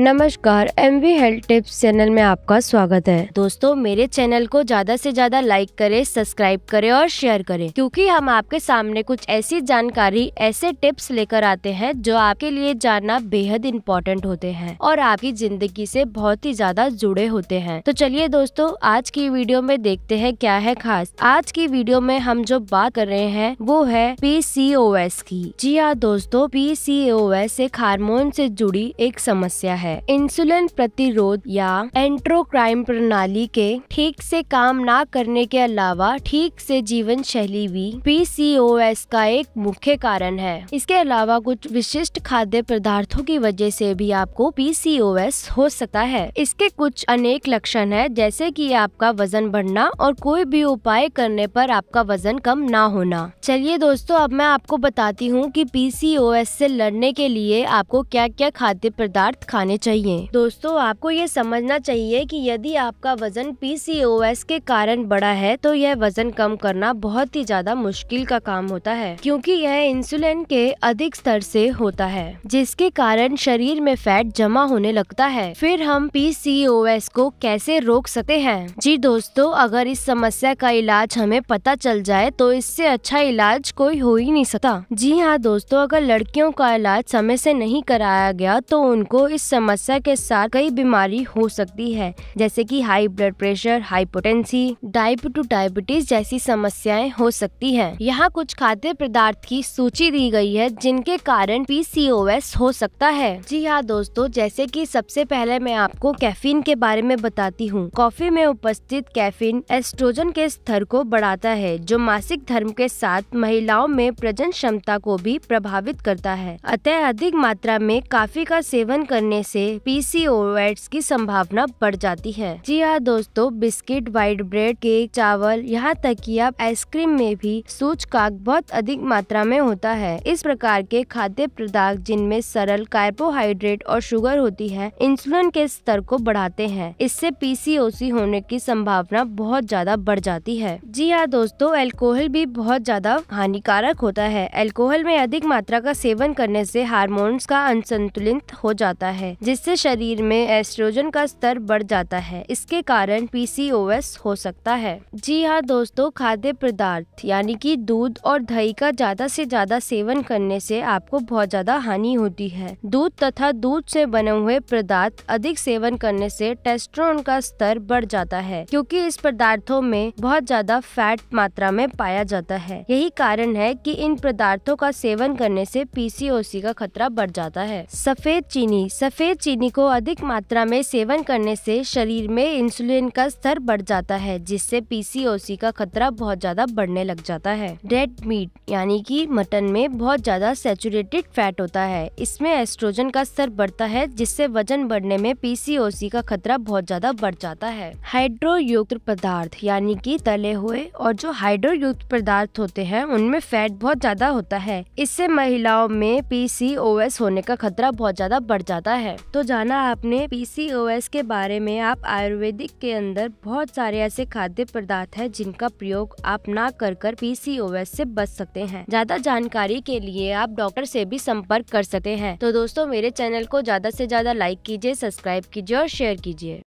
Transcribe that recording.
नमस्कार M V health tips channel में आपका स्वागत है दोस्तों मेरे चैनल को ज्यादा से ज्यादा लाइक करें सब्सक्राइब करें और शेयर करें क्योंकि हम आपके सामने कुछ ऐसी जानकारी ऐसे टिप्स लेकर आते हैं जो आपके लिए जानना बेहद इम्पोर्टेंट होते हैं और आपकी जिंदगी से बहुत ही ज्यादा जुड़े होते हैं तो चलिए दोस्तों आज की वीडियो में देखते है क्या है खास आज की वीडियो में हम जो बात कर रहे हैं वो है पी की जी हाँ दोस्तों पी एक हारमोन से जुड़ी एक समस्या है है इंसुलिन प्रतिरोध या एंट्रोक्राइम प्रणाली के ठीक से काम ना करने के अलावा ठीक से जीवन शैली भी पीसीओएस का एक मुख्य कारण है इसके अलावा कुछ विशिष्ट खाद्य पदार्थों की वजह से भी आपको पीसीओएस हो सकता है इसके कुछ अनेक लक्षण है जैसे कि आपका वजन बढ़ना और कोई भी उपाय करने पर आपका वजन कम ना होना चलिए दोस्तों अब मैं आपको बताती हूँ कि पीसीओएस से लड़ने के लिए आपको क्या क्या खाद्य पदार्थ खाने चाहिए दोस्तों आपको ये समझना चाहिए कि यदि आपका वजन पीसीओएस के कारण बड़ा है तो यह वजन कम करना बहुत ही ज्यादा मुश्किल का काम होता है क्योंकि यह इंसुलिन के अधिक स्तर से होता है जिसके कारण शरीर में फैट जमा होने लगता है फिर हम पीसीओएस को कैसे रोक सकते हैं जी दोस्तों अगर इस समस्या का इलाज हमें पता चल जाए तो इससे अच्छा इलाज कोई हो ही नहीं सकता जी हाँ दोस्तों अगर लड़कियों का इलाज समय से नहीं कराया गया तो उनको इस समस्या समस्या के साथ कई बीमारी हो सकती है जैसे कि high blood pressure hypotension type two diabetes जैसी समस्याएं हो सकती है यहाँ कुछ खाद्य पदार्थ की सूची दी गई है जिनके कारण पीसीओएस हो सकता है जी हाँ दोस्तों जैसे कि सबसे पहले मैं आपको कैफीन के बारे में बताती हूँ कॉफी में उपस्थित कैफीन एस्ट्रोजन के स्तर को बढ़ाता है जो मासिक धर्म के साथ महिलाओं में प्रजन क्षमता को भी प्रभावित करता है अतः अधिक मात्रा में काफी का सेवन करने से से पीसीओएड्स की संभावना बढ़ जाती है जी हाँ दोस्तों बिस्किट व्हाइट ब्रेड केक चावल यहाँ तक कि आप आइसक्रीम में भी सूचकाक बहुत अधिक मात्रा में होता है इस प्रकार के खाद्य पदार्थ जिनमें सरल कार्बोहाइड्रेट और शुगर होती है इंसुलिन के स्तर को बढ़ाते हैं इससे पीसीओसी होने की संभावना बहुत ज्यादा बढ़ जाती है जी हाँ दोस्तों एल्कोहल भी बहुत ज्यादा हानिकारक होता है एल्कोहल में अधिक मात्रा का सेवन करने से हार्मोन्स का असंतुलित हो जाता है जिससे शरीर में एस्ट्रोजन का स्तर बढ़ जाता है इसके कारण पीसीओएस हो सकता है जी हाँ दोस्तों खाद्य पदार्थ यानी कि दूध और दही का ज्यादा से ज्यादा सेवन करने से आपको बहुत ज्यादा हानि होती है दूध तथा दूध से बने हुए पदार्थ अधिक सेवन करने से टेस्ट्रोन का स्तर बढ़ जाता है क्योंकि इस पदार्थों में बहुत ज्यादा फैट मात्रा में पाया जाता है यही कारण है कि इन पदार्थों का सेवन करने से पीसीओसी का खतरा बढ़ जाता है सफेद चीनी सफेद सफ़ेद चीनी को अधिक मात्रा में सेवन करने से शरीर में इंसुलिन का स्तर बढ़ जाता है जिससे पीसीओसी का खतरा बहुत ज़्यादा बढ़ने लग जाता है रेड मीट यानी कि मटन में बहुत ज़्यादा सेचुरेटेड फैट होता है इसमें एस्ट्रोजन का स्तर बढ़ता है जिससे वजन बढ़ने में पीसीओसी का खतरा बहुत ज्यादा बढ़ जाता है हाइड्रोयुक्त पदार्थ यानी कि तले हुए और जो हाइड्रोयुक्त पदार्थ होते हैं उनमें फैट बहुत ज्यादा होता है इससे महिलाओं में पीसीओएस होने का खतरा बहुत ज्यादा बढ़ जाता है तो जाना आपने पीसीओएस के बारे में आप आयुर्वेदिक के अंदर बहुत सारे ऐसे खाद्य पदार्थ हैं जिनका प्रयोग आप ना कर कर पीसीओएस से बच सकते हैं ज्यादा जानकारी के लिए आप डॉक्टर से भी संपर्क कर सकते हैं तो दोस्तों मेरे चैनल को ज्यादा से ज्यादा लाइक कीजिए सब्सक्राइब कीजिए और शेयर कीजिए